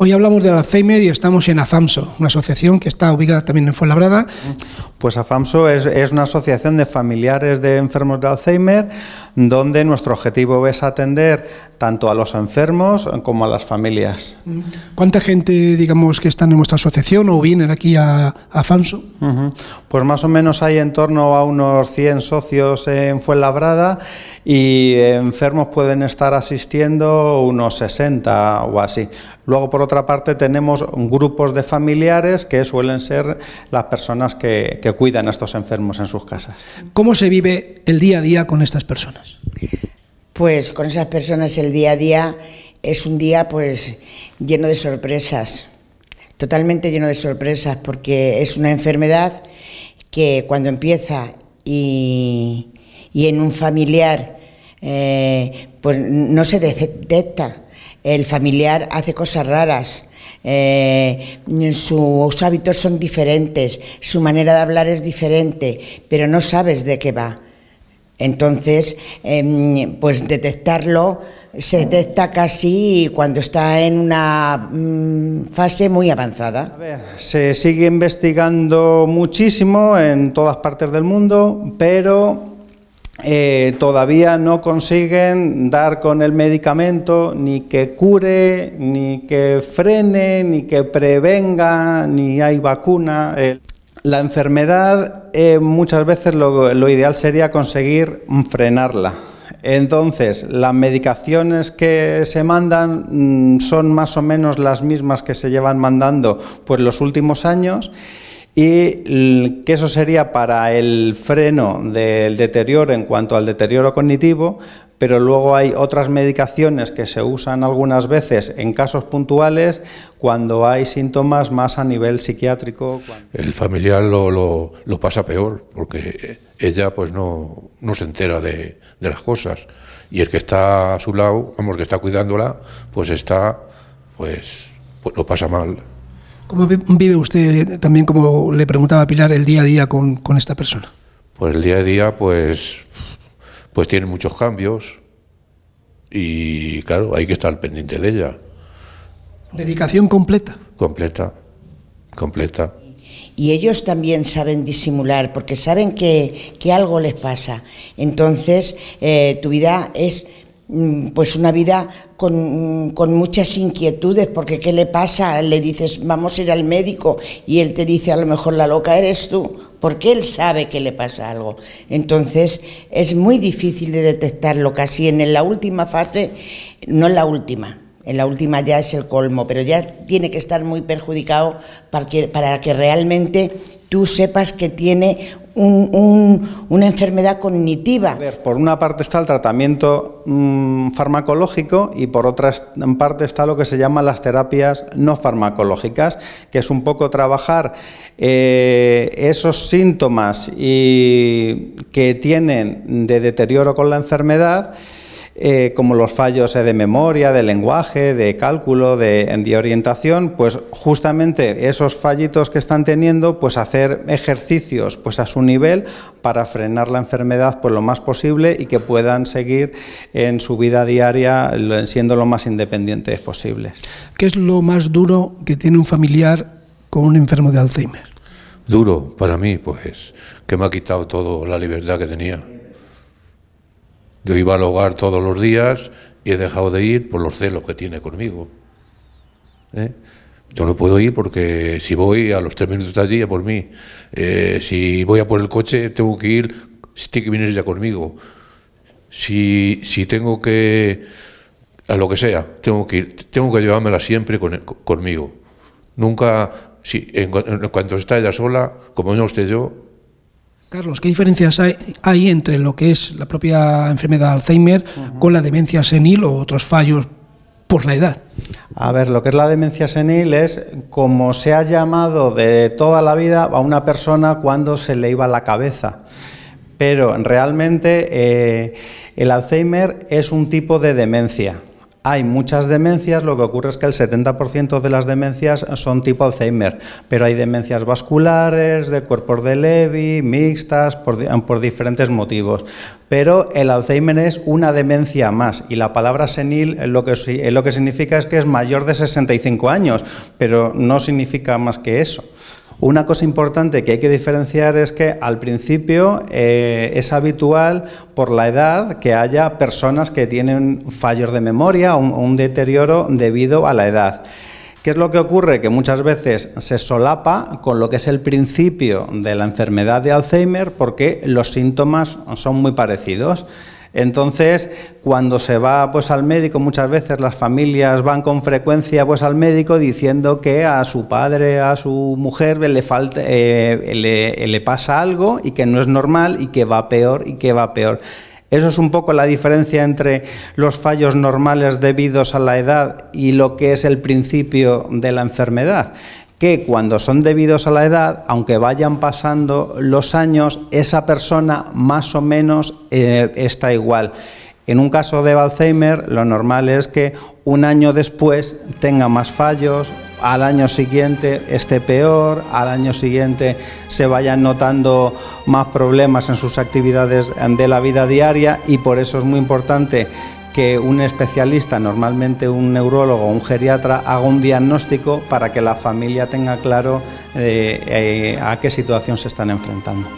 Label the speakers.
Speaker 1: Hoy hablamos de Alzheimer y estamos en AFAMSO, una asociación que está ubicada también en Fuenlabrada.
Speaker 2: Pues AFAMSO es una asociación de familiares de enfermos de Alzheimer donde nuestro objetivo es atender tanto a los enfermos como a las familias.
Speaker 1: ¿Cuánta gente, digamos, que están en nuestra asociación o vienen aquí a, FANSO?
Speaker 2: Pues más o menos hay en torno a unos 100 socios en Fuenlabrada y enfermos pueden estar asistiendo unos 60 o así. Luego, por otra parte, tenemos grupos de familiares que suelen ser las personas que cuidan a estos enfermos en sus casas.
Speaker 3: ¿Cómo se vive el día a día con estas personas? Pues con esas personas el día a día es un día pues lleno de sorpresas, totalmente lleno de sorpresas, porque es una enfermedad que cuando empieza y, en un familiar eh, pues no se detecta, el familiar hace cosas raras. Eh, sus hábitos son diferentes, su manera de hablar es diferente, pero no sabes de qué va. Entonces, em, pues detectarlo se detecta casi cuando está en una mm, fase muy avanzada. A ver, se sigue investigando
Speaker 2: muchísimo en todas partes del mundo, pero eh, todavía no consiguen dar con el medicamento ni que cure, ni que frene, ni que prevenga, ni hay vacuna. La enfermedad eh, muchas veces lo, ideal sería conseguir frenarla. Entonces, las medicaciones que se mandan mm, son más o menos las mismas que se llevan mandando pues, los últimos años y que eso sería para el freno del deterioro en cuanto al deterioro cognitivo, pero luego hay otras medicaciones que se usan algunas veces en casos puntuales cuando hay síntomas más a nivel psiquiátrico.
Speaker 4: El familiar lo, pasa peor porque ella pues no, se entera de, las cosas y el que está a su lado, vamos, el que está cuidándola, pues está, pues, pues lo pasa mal.
Speaker 1: ¿Cómo vive usted también, como le preguntaba Pilar, el día a día con, con esta persona?
Speaker 4: Pues el día a día, pues pues tiene muchos cambios y claro, hay que estar pendiente de ella.
Speaker 3: Dedicación completa.
Speaker 4: Completa, completa.
Speaker 3: Y ellos también saben disimular porque saben que, que algo les pasa. Entonces, eh, tu vida es Mm, pues una vida mm, con, muchas inquietudes, porque ¿qué le pasa? Le dices, vamos a ir al médico, y él te dice, a lo mejor la loca eres tú, porque él sabe que le pasa algo. Entonces, es muy difícil de detectarlo, casi en la última fase, no en la última, en la última ya es el colmo, pero ya tiene que estar muy perjudicado para que, para que realmente tú sepas que tiene una enfermedad cognitiva. A ver, por una parte está el
Speaker 2: tratamiento mm, farmacológico y por otra parte está lo que se llaman las terapias no farmacológicas, que es un poco trabajar eh, esos síntomas que tienen de deterioro con la enfermedad eh, como los fallos eh, de memoria, de lenguaje, de cálculo, de, orientación, pues justamente esos fallitos que están teniendo, pues hacer ejercicios pues a su nivel para frenar la enfermedad pues lo más posible y que puedan seguir en su vida diaria siendo lo más independientes posibles. ¿Qué es
Speaker 1: lo más duro que tiene un familiar con un enfermo de Alzheimer?
Speaker 4: Duro para mí, pues, que me ha quitado todo la libertad que tenía yo iba al hogar todos los días y he dejado de ir por los celos que tiene conmigo. ¿eh? Yo no puedo ir porque si voy a los tres minutos de allí, es por mí. Eh, si voy a por el coche, tengo que ir, si tiene que venir ya conmigo. Si, tengo que, a lo que sea, tengo que tengo que llevármela siempre con, conmigo. Nunca, si, en, cuanto está ella sola, como no esté yo,
Speaker 1: Carlos, ¿qué diferencias hay, entre lo que es la propia enfermedad de Alzheimer con la demencia senil o otros fallos por la edad?
Speaker 2: A ver, lo que es la demencia senil es como se ha llamado de toda la vida a una persona cuando se le iba la cabeza. Pero realmente eh, el Alzheimer es un tipo de demencia. Hay muchas demencias, lo que ocurre es que el 70% de las demencias son tipo Alzheimer, pero hay demencias vasculares, de cuerpos de Levy, mixtas, por, diferentes motivos. Pero el Alzheimer es una demencia más y la palabra senil lo que, lo que significa es que es mayor de 65 años, pero no significa más que eso. Una cosa importante que hay que diferenciar es que al principio eh, es habitual por la edad que haya personas que tienen fallos de memoria o un, un deterioro debido a la edad. ¿Qué es lo que ocurre? Que muchas veces se solapa con lo que es el principio de la enfermedad de Alzheimer porque los síntomas son muy parecidos. Entonces, cuando se va pues al médico, muchas veces las familias van con frecuencia pues al médico diciendo que a su padre, a su mujer le falta, eh, le pasa algo y que no es normal y que va peor y que va peor. Eso es un poco la diferencia entre los fallos normales debidos a la edad y lo que es el principio de la enfermedad que cuando son debidos a la edad, aunque vayan pasando los años, esa persona más o menos eh, está igual. En un caso de Alzheimer, lo normal es que un año después tenga más fallos, al año siguiente esté peor, al año siguiente se vayan notando más problemas en sus actividades de la vida diaria y por eso es muy importante que un especialista, normalmente un neurólogo o un geriatra, haga un diagnóstico para que la familia tenga claro eh, eh, a qué situación se están
Speaker 3: enfrentando.